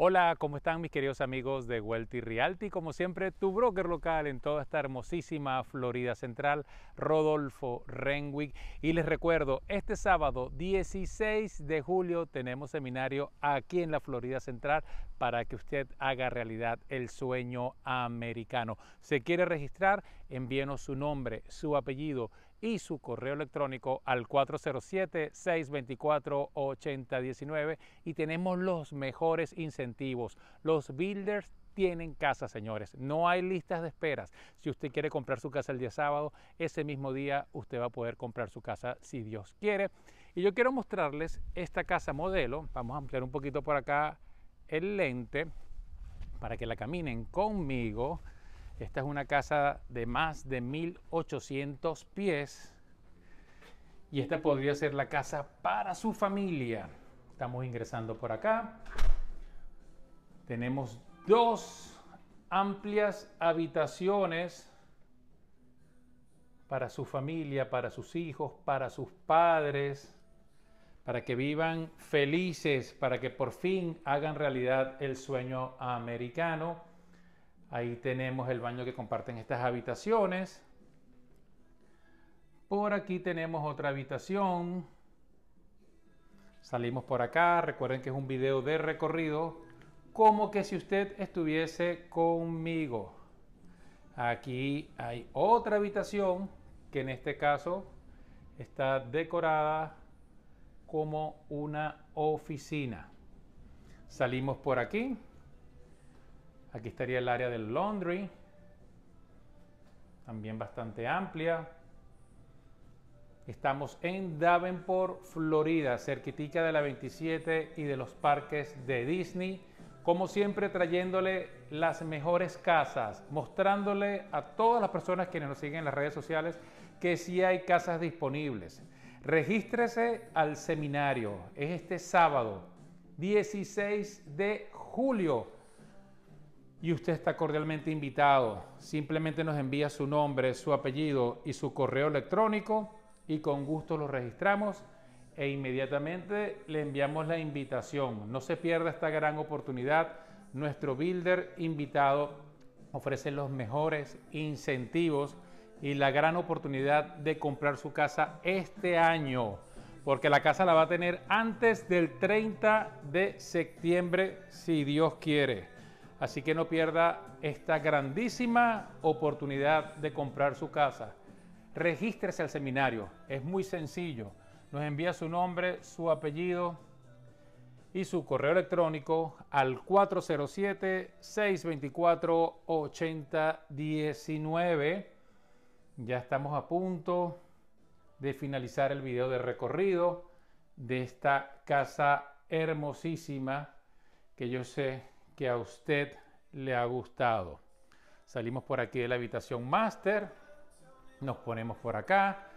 Hola, ¿cómo están mis queridos amigos de Wealthy Realty? Como siempre, tu broker local en toda esta hermosísima Florida Central, Rodolfo Renwick. Y les recuerdo, este sábado 16 de julio tenemos seminario aquí en la Florida Central para que usted haga realidad el sueño americano. ¿Se quiere registrar? envíenos su nombre, su apellido y su correo electrónico al 407-624-8019 y tenemos los mejores incentivos. Los builders tienen casa, señores. No hay listas de esperas. Si usted quiere comprar su casa el día sábado, ese mismo día usted va a poder comprar su casa si Dios quiere. Y yo quiero mostrarles esta casa modelo. Vamos a ampliar un poquito por acá el lente para que la caminen conmigo. Esta es una casa de más de 1800 pies y esta podría ser la casa para su familia. Estamos ingresando por acá. Tenemos dos amplias habitaciones para su familia, para sus hijos, para sus padres, para que vivan felices, para que por fin hagan realidad el sueño americano. Ahí tenemos el baño que comparten estas habitaciones. Por aquí tenemos otra habitación. Salimos por acá. Recuerden que es un video de recorrido. Como que si usted estuviese conmigo. Aquí hay otra habitación que en este caso está decorada como una oficina. Salimos por aquí. Aquí estaría el área del laundry, también bastante amplia. Estamos en Davenport, Florida, cerquitica de la 27 y de los parques de Disney. Como siempre, trayéndole las mejores casas, mostrándole a todas las personas que nos siguen en las redes sociales que sí hay casas disponibles. Regístrese al seminario. Es este sábado, 16 de julio y usted está cordialmente invitado. Simplemente nos envía su nombre, su apellido y su correo electrónico y con gusto lo registramos e inmediatamente le enviamos la invitación. No se pierda esta gran oportunidad. Nuestro builder invitado ofrece los mejores incentivos y la gran oportunidad de comprar su casa este año, porque la casa la va a tener antes del 30 de septiembre, si Dios quiere. Así que no pierda esta grandísima oportunidad de comprar su casa. Regístrese al seminario, es muy sencillo. Nos envía su nombre, su apellido y su correo electrónico al 407-624-8019. Ya estamos a punto de finalizar el video de recorrido de esta casa hermosísima que yo sé que a usted le ha gustado. Salimos por aquí de la habitación máster, nos ponemos por acá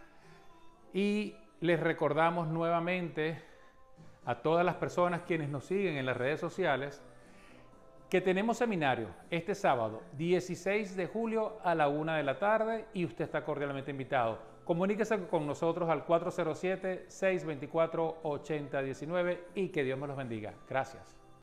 y les recordamos nuevamente a todas las personas quienes nos siguen en las redes sociales que tenemos seminario este sábado 16 de julio a la una de la tarde y usted está cordialmente invitado. Comuníquese con nosotros al 407-624-8019 y que Dios me los bendiga. Gracias.